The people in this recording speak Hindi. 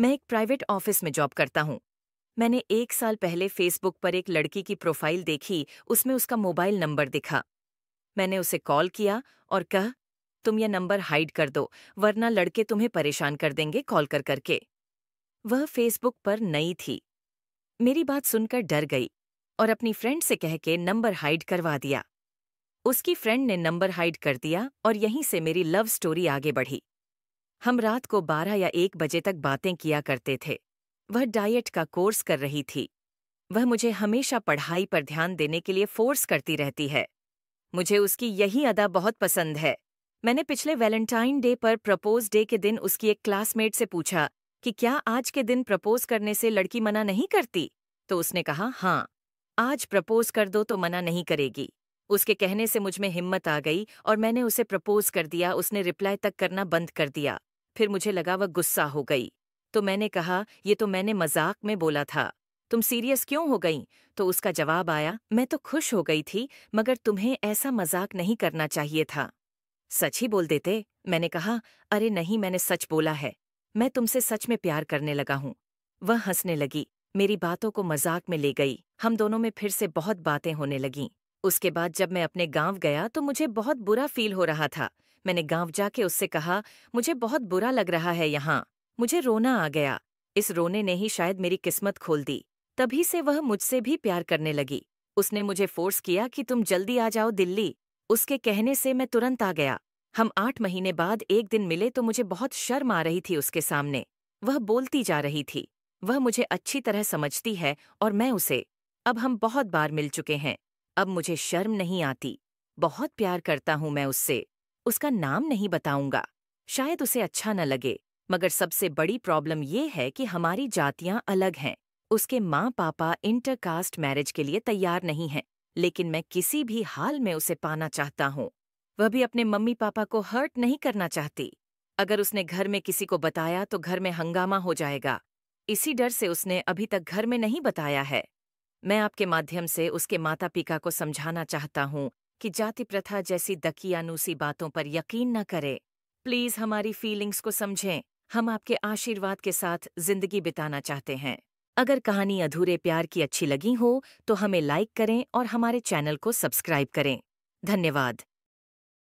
मैं एक प्राइवेट ऑफिस में जॉब करता हूँ मैंने एक साल पहले फेसबुक पर एक लड़की की प्रोफाइल देखी उसमें उसका मोबाइल नंबर दिखा मैंने उसे कॉल किया और कह तुम यह नंबर हाइड कर दो वरना लड़के तुम्हें परेशान कर देंगे कॉल कर करके वह फेसबुक पर नई थी मेरी बात सुनकर डर गई और अपनी फ्रेंड से कह के नंबर हाइड करवा दिया उसकी फ्रेंड ने नंबर हाइड कर दिया और यहीं से मेरी लव स्टोरी आगे बढ़ी हम रात को बारह या एक बजे तक बातें किया करते थे वह डाइट का कोर्स कर रही थी वह मुझे हमेशा पढ़ाई पर ध्यान देने के लिए फोर्स करती रहती है मुझे उसकी यही अदा बहुत पसंद है मैंने पिछले वैलेंटाइन डे पर प्रपोज डे के दिन उसकी एक क्लासमेट से पूछा कि क्या आज के दिन प्रपोज करने से लड़की मना नहीं करती तो उसने कहा हाँ आज प्रपोज कर दो तो मना नहीं करेगी उसके कहने से मुझमें हिम्मत आ गई और मैंने उसे प्रपोज कर दिया उसने रिप्लाई तक करना बंद कर दिया फिर मुझे लगा वह गुस्सा हो गई तो मैंने कहा ये तो मैंने मजाक में बोला था तुम सीरियस क्यों हो गई तो उसका जवाब आया मैं तो खुश हो गई थी मगर तुम्हें ऐसा मजाक नहीं करना चाहिए था सच ही बोल देते मैंने कहा अरे नहीं मैंने सच बोला है मैं तुमसे सच में प्यार करने लगा हूँ वह हंसने लगी मेरी बातों को मजाक में ले गई हम दोनों में फिर से बहुत बातें होने लगीं उसके बाद जब मैं अपने गांव गया तो मुझे बहुत बुरा फील हो रहा था मैंने गांव जाके उससे कहा मुझे बहुत बुरा लग रहा है यहाँ मुझे रोना आ गया इस रोने ने ही शायद मेरी किस्मत खोल दी तभी से वह मुझसे भी प्यार करने लगी उसने मुझे फोर्स किया कि तुम जल्दी आ जाओ दिल्ली उसके कहने से मैं तुरंत आ गया हम आठ महीने बाद एक दिन मिले तो मुझे बहुत शर्म आ रही थी उसके सामने वह बोलती जा रही थी वह मुझे अच्छी तरह समझती है और मैं उसे अब हम बहुत बार मिल चुके हैं अब मुझे शर्म नहीं आती बहुत प्यार करता हूँ मैं उससे उसका नाम नहीं बताऊंगा शायद उसे अच्छा न लगे मगर सबसे बड़ी प्रॉब्लम ये है कि हमारी जातियां अलग हैं उसके माँ पापा इंटरकास्ट मैरिज के लिए तैयार नहीं हैं लेकिन मैं किसी भी हाल में उसे पाना चाहता हूँ वह भी अपने मम्मी पापा को हर्ट नहीं करना चाहती अगर उसने घर में किसी को बताया तो घर में हंगामा हो जाएगा इसी डर से उसने अभी तक घर में नहीं बताया है मैं आपके माध्यम से उसके माता पिता को समझाना चाहता हूँ कि जाति प्रथा जैसी दकियानूसी बातों पर यकीन न करें प्लीज हमारी फीलिंग्स को समझें हम आपके आशीर्वाद के साथ जिंदगी बिताना चाहते हैं अगर कहानी अधूरे प्यार की अच्छी लगी हो तो हमें लाइक करें और हमारे चैनल को सब्सक्राइब करें धन्यवाद